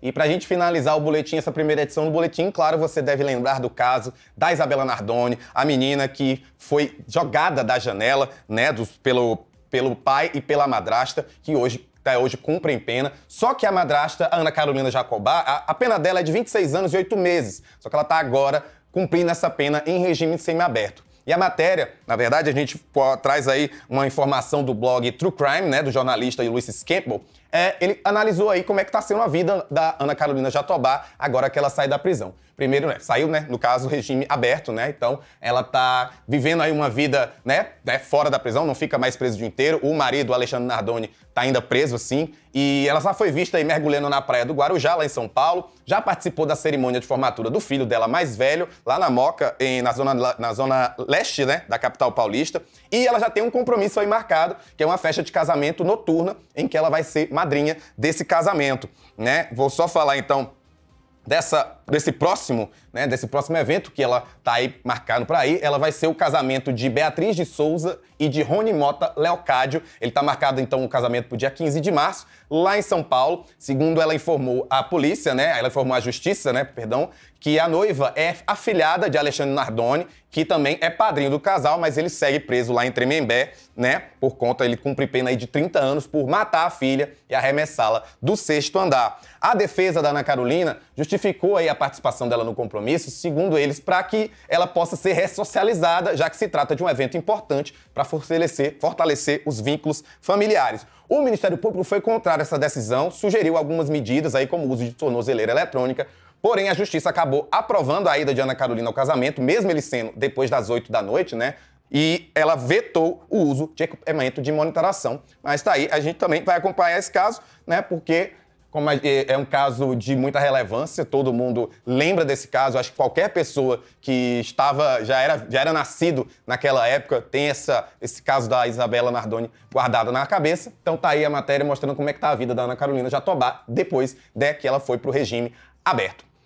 E para a gente finalizar o boletim, essa primeira edição do boletim, claro, você deve lembrar do caso da Isabela Nardoni, a menina que foi jogada da janela, né, pelo, pelo pai e pela madrasta, que hoje até hoje cumprem pena. Só que a madrasta, Ana Carolina Jacobá, a, a, pena dela é de 26 anos e 8 meses. Só que ela está agora cumprindo essa pena em regime semiaberto. E a matéria, na verdade, a gente traz aí uma informação do blog True Crime, né, do jornalista Ulysses Campbell. É, ele analisou aí como é que tá sendo a vida da Ana Carolina Jatobá agora que ela sai da prisão. Primeiro, né, saiu, né, no caso, regime aberto, né? Então, ela tá vivendo aí uma vida, né, né fora da prisão, não fica mais preso o dia inteiro. O marido, Alexandre Nardoni, tá ainda preso assim, e ela já foi vista aí mergulhando na praia do Guarujá, lá em São Paulo, já participou da cerimônia de formatura do filho dela mais velho, lá na Moca, em, na, zona, na zona leste, né, da capital paulista, e ela já tem um compromisso aí marcado, que é uma festa de casamento noturna, em que ela vai ser madrinha desse casamento, né? Vou só falar então dessa, desse próximo, né, desse próximo evento que ela tá aí marcando para aí, ela vai ser o casamento de Beatriz de Souza e de Rony Mota Leocádio. Ele tá marcado então o casamento pro dia 15 de março, lá em São Paulo. Segundo ela informou a polícia, né, ela informou a justiça, né, perdão, que a noiva é afilhada de Alexandre Nardoni, que também é padrinho do casal, mas ele segue preso lá em Tremembé, né, por conta ele cumpre pena aí de 30 anos por matar a filha e arremessá-la do sexto andar. A defesa da Ana Carolina justificou justificou aí a participação dela no compromisso, segundo eles, para que ela possa ser ressocializada, já que se trata de um evento importante para fortalecer, fortalecer os vínculos familiares. O Ministério Público foi contrário a essa decisão, sugeriu algumas medidas aí como o uso de tornozeleira eletrônica, Porém, a justiça acabou aprovando a ida de Ana Carolina ao casamento, mesmo ele sendo depois das 8 da noite, né? E ela vetou o uso de equipamento de monitoração. Mas tá aí, a gente também vai acompanhar esse caso, né? Porque como é, é um caso de muita relevância, todo mundo lembra desse caso. Acho que qualquer pessoa que estava já era, já era nascido naquela época tem essa, esse caso da Isabela Nardoni guardado na cabeça. Então tá aí a matéria mostrando como é que tá a vida da Ana Carolina Jatobá depois de que ela foi pro regime aberto.